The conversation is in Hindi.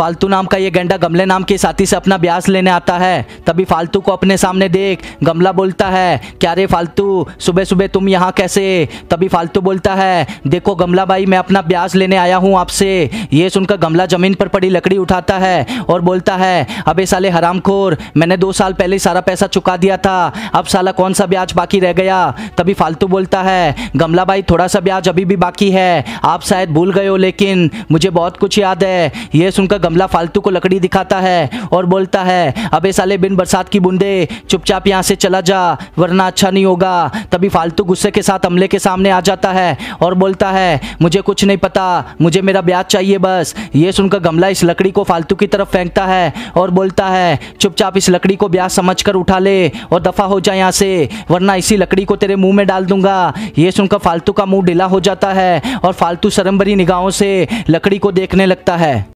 फालतू नाम का ये गेंडा गमले नाम के साथी से अपना ब्यास लेने आता है तभी फालतू को अपने सामने देख गमला बोलता है क्या रे फालतू सुबह सुबह तुम यहाँ कैसे तभी फालतू बोलता है देखो गमला भाई मैं अपना ब्यास लेने आया हूँ आपसे ये सुनकर गमला जमीन पर पड़ी लकड़ी उठाता है और बोलता है अबे साले हरामखोर मैंने दो साल पहले सारा पैसा चुका दिया था अब साला कौन सा ब्याज बाकी रह गया तभी फालतू बोलता है गमला भाई थोड़ा सा ब्याज अभी भी बाकी है आप शायद भूल गए हो लेकिन मुझे बहुत कुछ याद है ये सुनकर गमला फालतू को लकड़ी दिखाता है और बोलता है अबे साले बिन बरसात की बूंदे चुपचाप यहाँ से चला जा वरना अच्छा नहीं होगा तभी फालतू गुस्से के साथ अमले के सामने आ जाता है और बोलता है मुझे कुछ नहीं पता मुझे मेरा ब्याज चाहिए बस ये सुनकर गमला इस लकड़ी को फालतू की तरफ फेंकता है और बोलता है चुपचाप इस लकड़ी को ब्याज समझ कर उठा ले और दफा हो जाए यहाँ से वरना इसी लकड़ी को तेरे मुंह में डाल दूंगा ये सुनकर फालतू का मुंह ढीला हो जाता है और फालतू भरी निगाहों से लकड़ी को देखने लगता है